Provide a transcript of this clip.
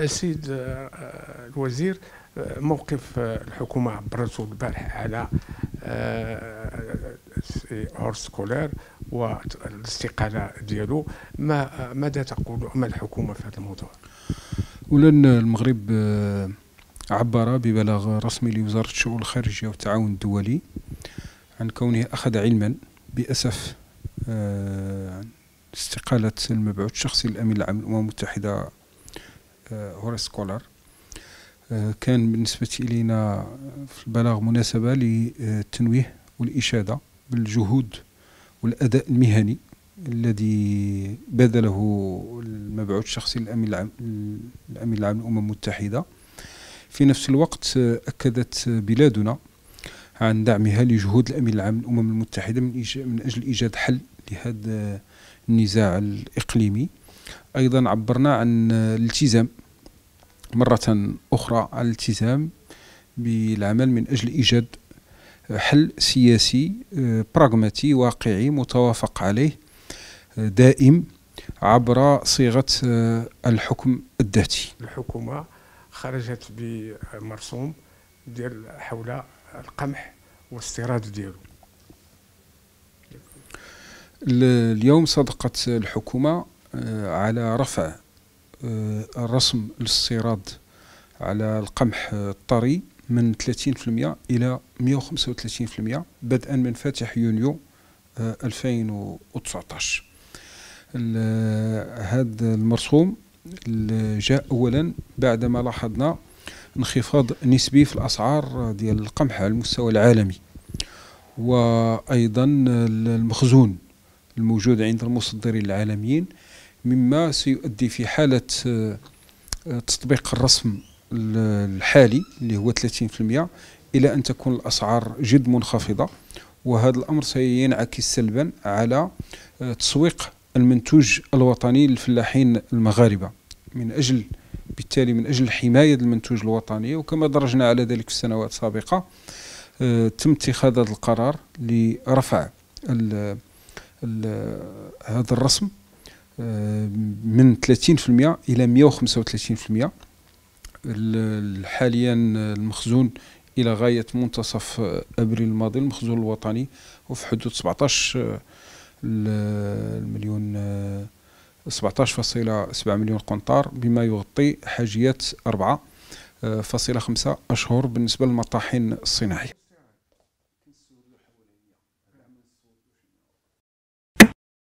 السيد آه، آه، الوزير آه، موقف الحكومة عبرته البارح على هورس كولير والاستقالة ديالو ما ماذا تقول ما الحكومة في هذا الموضوع؟ أولا المغرب عبر ببلاغ رسمي لوزارة الشؤون الخارجية والتعاون الدولي عن كونه أخذ علما بأسف استقالة المبعوث الشخصي للأمين العام للأمم المتحدة آه، هوريس كولر آه، كان بالنسبة إلينا في البلاغ مناسبة للتنويه والإشادة بالجهود والأداء المهني الذي بذله المبعوث الشخصي للأمين العام الأمين العام للأمم المتحدة في نفس الوقت آه، أكدت بلادنا عن دعمها لجهود الأمين العام للأمم المتحدة من أجل إيجاد حل لهذا النزاع الإقليمي أيضا عبرنا عن الالتزام مرة أخرى عن الالتزام بالعمل من أجل إيجاد حل سياسي آه، براغماتي واقعي متوافق عليه آه، دائم عبر صيغة آه، الحكم الذاتي الحكومة خرجت بمرسوم ديال حول القمح واستيراد ديالو اليوم صدقت الحكومة آه، على رفع آه، الرسم للصيراد على القمح آه، الطري من 30% إلى 135% بدءا من فاتح يونيو 2019 هذا المرسوم جاء أولا بعدما لاحظنا انخفاض نسبي في الأسعار ديال القمح على المستوى العالمي وأيضا المخزون الموجود عند المصدرين العالميين مما سيؤدي في حالة آه، تطبيق الرسم الحالي اللي هو 30% إلى أن تكون الأسعار جد منخفضة وهذا الأمر سينعكس سلبا على آه، تسويق المنتوج الوطني للفلاحين المغاربة من أجل بالتالي من أجل حماية المنتوج الوطني وكما درجنا على ذلك في السنوات السابقة آه، تم اتخاذ هذا القرار لرفع هذا الرسم من 30% الى 135% حاليا المخزون الى غايه منتصف ابريل الماضي المخزون الوطني وفي حدود 17 المليون 17.7 مليون قنطار بما يغطي حاجيات 4.5 آه، أشهر بالنسبة للمطاحين الصناعية